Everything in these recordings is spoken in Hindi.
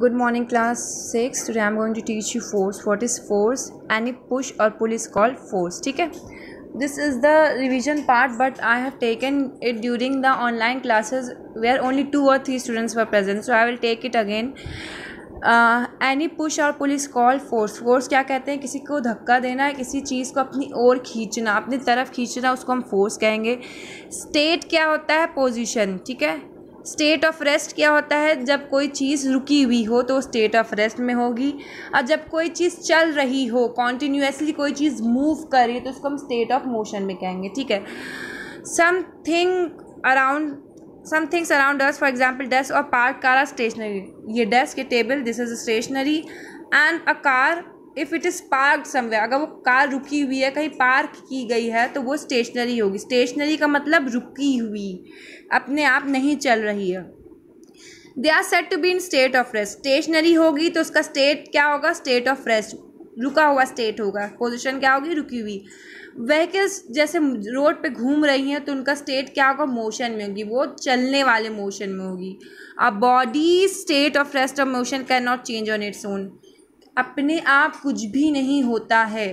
Good morning class six two I am going to teach you force what is force any push और पुलिस कॉल फोर्स ठीक है this is the revision part but I have taken it during the online classes we are only two और three students for present so I will take it again any push और पुलिस कॉल फोर्स फोर्स क्या कहते हैं किसी को धक्का देना है किसी चीज़ को अपनी ओर खींचना अपनी तरफ खींचना उसको हम फोर्स कहेंगे स्टेट क्या होता है पोजिशन ठीक है स्टेट ऑफ रेस्ट क्या होता है जब कोई चीज़ रुकी हुई हो तो स्टेट ऑफ रेस्ट में होगी और जब कोई चीज़ चल रही हो कॉन्टीन्यूसली कोई चीज़ मूव करे तो उसको हम स्टेट ऑफ मोशन में कहेंगे ठीक है something around some things around us for example desk और पार्क कार आर स्टेशनरी ये डेस्क ये table this is stationary and a car if it is park someway अगर वो कार रुकी हुई है कहीं पार्क की गई है तो वो स्टेशनरी होगी स्टेशनरी का मतलब रुकी हुई अपने आप नहीं चल रही है they are set to be in state of rest stationary होगी तो उसका स्टेट क्या होगा स्टेट ऑफ रेस्ट रुका हुआ स्टेट होगा पोजिशन क्या होगी रुकी हुई व्हीकल्स जैसे रोड पे घूम रही हैं तो उनका स्टेट क्या होगा मोशन में होगी वो चलने वाले मोशन में होगी a body state of rest of motion can not change on its own अपने आप कुछ भी नहीं होता है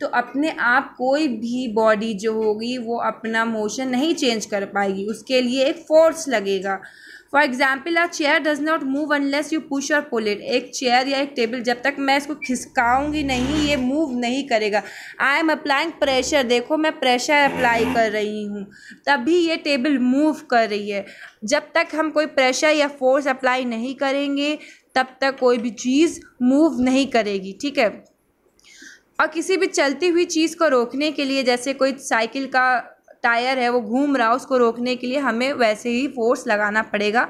तो अपने आप कोई भी बॉडी जो होगी वो अपना मोशन नहीं चेंज कर पाएगी उसके लिए एक फोर्स लगेगा for example a chair does not move unless you push और पुल इट एक चेयर या एक टेबल जब तक मैं इसको खिसकाऊंगी नहीं ये मूव नहीं करेगा आई एम अप्लाइंग प्रेशर देखो मैं प्रेशर अप्लाई कर रही हूँ तभी ये टेबल मूव कर रही है जब तक हम कोई प्रेशर या फोर्स अप्लाई नहीं करेंगे तब तक कोई भी चीज़ मूव नहीं करेगी ठीक है और किसी भी चलती हुई चीज़ को रोकने के लिए जैसे कोई साइकिल का टायर है वो घूम रहा उसको रोकने के लिए हमें वैसे ही फोर्स लगाना पड़ेगा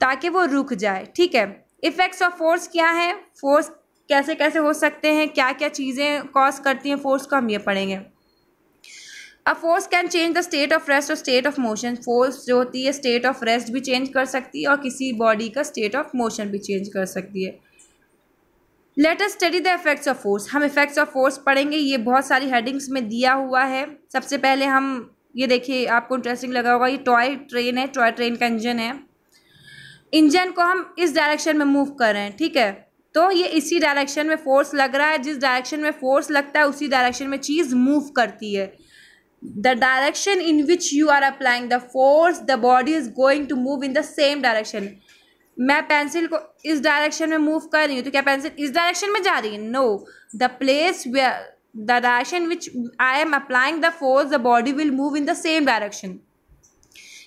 ताकि वो रुक जाए ठीक है इफ़ेक्ट्स ऑफ फोर्स क्या है फोर्स कैसे कैसे हो सकते हैं क्या क्या चीज़ें कॉज करती हैं फोर्स को हम ये पढ़ेंगे a force can change the state of rest और स्टेट ऑफ मोशन फोर्स जो होती है स्टेट ऑफ रेस्ट भी चेंज कर सकती है और किसी बॉडी का स्टेट ऑफ मोशन भी चेंज कर सकती है let us study the effects of force हम इफेक्ट्स ऑफ फोर्स पढ़ेंगे ये बहुत सारी हेडिंग्स में दिया हुआ है सबसे पहले हम ये देखिए आपको इंटरेस्टिंग लगा होगा ये टॉय ट्रेन है टॉय ट्रेन का इंजन है इंजन को हम इस डायरेक्शन में मूव कर रहे हैं ठीक है तो ये इसी डायरेक्शन में फोर्स लग रहा है जिस डायरेक्शन में फोर्स लगता है उसी डायरेक्शन में चीज़ मूव करती है the direction in which you are applying the force the body is going to move in the same direction मैं पेंसिल को इस डायरेक्शन में मूव कर रही हूँ तो क्या पेंसिल इस डायरेक्शन में जा रही है no the place way the direction which I am applying the force the body will move in the same direction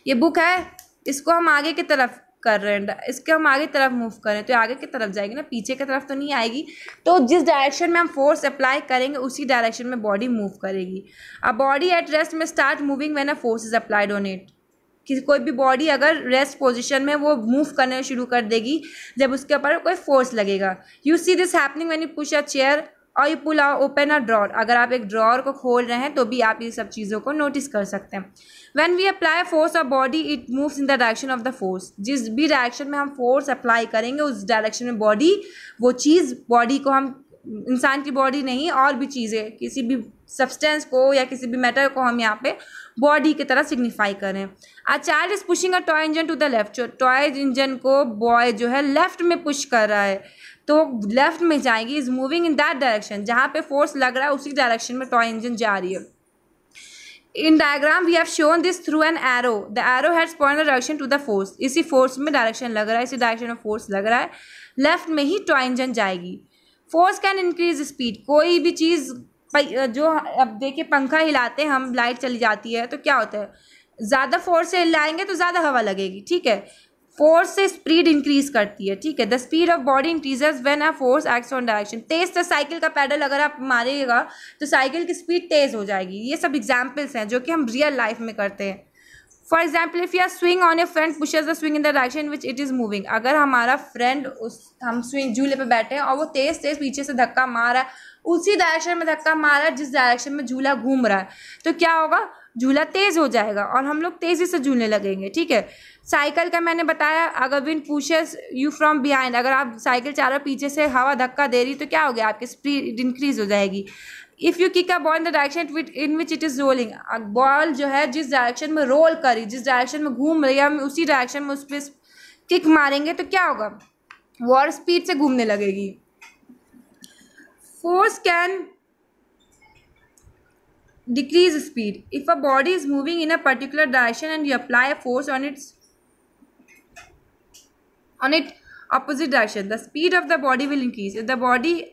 ये बुक है इसको हम आगे की तरफ कर रहे हैं इसके हम आगे तरफ मूव करें तो आगे की तरफ जाएगी ना पीछे की तरफ तो नहीं आएगी तो जिस डायरेक्शन में हम फोर्स अप्लाई करेंगे उसी डायरेक्शन में बॉडी मूव करेगी अब बॉडी एट रेस्ट में start moving when a force is applied on it कि कोई भी बॉडी अगर रेस्ट पोजीशन में वो मूव करने शुरू कर देगी जब उसके ऊपर कोई फोर्स लगेगा you see this happening when you push a chair और you pull out open a drawer अगर आप एक ड्रॉर को खोल रहे हैं तो भी आप ये सब चीज़ों को नोटिस कर सकते हैं when we apply force of body it moves in the direction of the force जिस भी डायरेक्शन में हम फोर्स अप्लाई करेंगे उस डायरेक्शन में बॉडी वो चीज़ बॉडी को हम इंसान की बॉडी नहीं और भी चीज़ें किसी भी सब्सटेंस को या किसी भी मैटर को हम यहाँ पे बॉडी की तरह सिग्निफाई करें a child is pushing a toy engine to the left toy engine को बॉय जो है लेफ्ट में पुश कर रहा है तो लेफ्ट में जाएगी is moving in that direction जहाँ पे फोर्स लग रहा है उसी डायरेक्शन में टॉय इंजन जा रही है in diagram we have shown this through an arrow the arrow heads point direction to the force इसी फोर्स में डायरेक्शन लग रहा है इसी डायरेक्शन में फोर्स लग रहा है लेफ्ट में ही टॉय इंजन जाएगी फोर्स कैन इंक्रीज स्पीड कोई भी चीज़ जो अब देखिए पंखा हिलाते हैं हम लाइट चली जाती है तो क्या होता है ज़्यादा फोर्स से हिलाएंगे तो ज़्यादा हवा लगेगी ठीक है फोर्स से स्पीड इंक्रीज करती है ठीक है the speed of body increases when a force acts on direction तेज से साइकिल का पैडल अगर आप मारेगा तो साइकिल की स्पीड तेज़ हो जाएगी ये सब एग्जाम्पल्स हैं जो कि हम रियल लाइफ में करते हैं for example if you are swing on a friend pushes the swing in the direction which it is moving अगर हमारा फ्रेंड उस हम स्विंग झूले पर बैठे हैं और वो तेज़ तेज़ पीछे से धक्का मारा उसी डायरेक्शन में धक्का मारा जिस डायरेक्शन में झूला घूम रहा है तो क्या होगा झूला तेज़ हो जाएगा और हम लोग तेज़ी से झूलने लगेंगे ठीक है साइकिल का मैंने बताया अगर when pushes you from behind अगर आप साइकिल चारों पीछे से हवा धक्का दे रही तो क्या हो गया आपकी स्पीड इंक्रीज हो जाएगी if you kick a ball in the direction in which it is rolling ball जो है जिस डायरेक्शन में रोल करी जिस डायरेक्शन में घूम रही है हम उसी डायरेक्शन में उस पर किक मारेंगे तो क्या होगा वो और स्पीड से घूमने लगेगी Force can decrease speed. If a body is moving in a particular direction and you apply a force on its on its opposite direction, the speed of the body will increase. If the body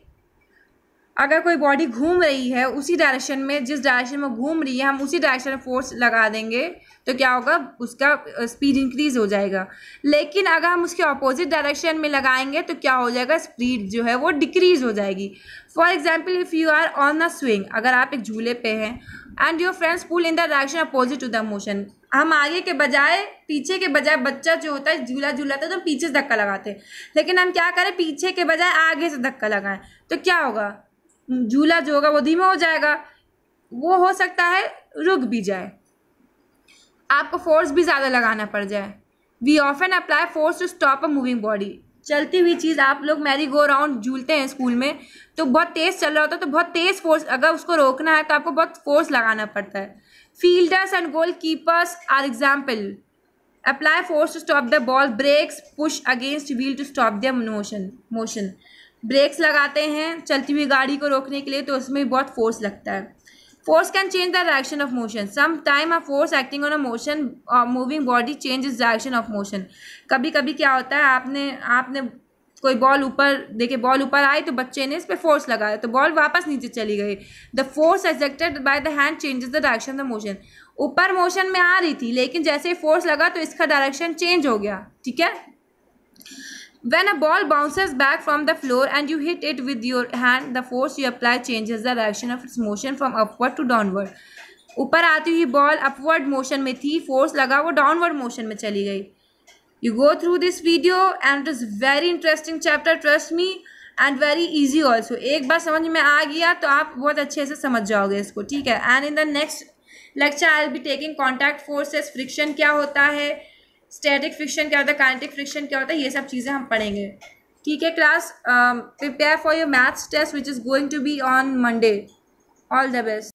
अगर कोई बॉडी घूम रही है उसी डायरेक्शन में जिस डायरेक्शन में घूम रही है हम उसी डायरेक्शन में फोर्स लगा देंगे तो क्या होगा उसका स्पीड इंक्रीज हो जाएगा लेकिन अगर हम उसके ऑपोजिट डायरेक्शन में लगाएंगे तो क्या हो जाएगा स्पीड जो है वो डिक्रीज हो जाएगी for example if you are on a swing अगर आप एक झूले पे हैं and your friends pull in the direction opposite to the motion हम आगे के बजाय पीछे के बजाय बच्चा जो होता है झूला झूलाता है तो हम पीछे से धक्का लगाते हैं लेकिन हम क्या करें पीछे के बजाय आगे से धक्का लगाएं तो क्या होगा झूला जो होगा वो धीमा हो जाएगा वो हो सकता है रुक भी जाए आपको फोर्स भी ज़्यादा लगाना पड़ जाए we often apply force to stop a moving body चलती हुई चीज़ आप लोग मैरी गो राउंड झूलते हैं स्कूल में तो बहुत तेज़ चल रहा होता है तो बहुत तेज़ फोर्स अगर उसको रोकना है तो आपको बहुत फोर्स लगाना पड़ता है fielders and goal keepers are example apply force to stop the ball brakes push against wheel to stop the motion motion brakes लगाते हैं चलती हुई गाड़ी को रोकने के लिए तो उसमें बहुत फोर्स लगता है can change the direction of motion some time a force acting on a motion moving body change is direction of motion कभी कभी क्या होता है आपने आपने कोई बॉल ऊपर देखे बॉल ऊपर आई तो बच्चे ने इस पर फोर्स लगाया तो बॉल वापस नीचे चली गई the force ejected by the hand is the direction of the motion ऊपर मोशन में आ रही थी लेकिन जैसे ही फोर्स लगा तो इसका डायरेक्शन चेंज हो गया ठीक है When a ball bounces back from the floor and you hit it with your hand, the force you apply changes the direction of its motion from upward to downward. ऊपर आती हुई बॉल अपवर्ड मोशन में थी फोर्स लगा वो डाउनवर्ड मोशन में चली गई you go through this video and it is very interesting chapter trust me and very easy also एक बार समझ में आ गया तो आप बहुत अच्छे से समझ जाओगे इसको ठीक है and in the next lecture I will be taking contact forces friction क्या होता है स्टैटिक फ्रिक्शन क्या होता है कांटिक फ्रिक्शन क्या होता है ये सब चीज़ें हम पढ़ेंगे ठीक है class prepare for your maths test which is going to be on Monday all the best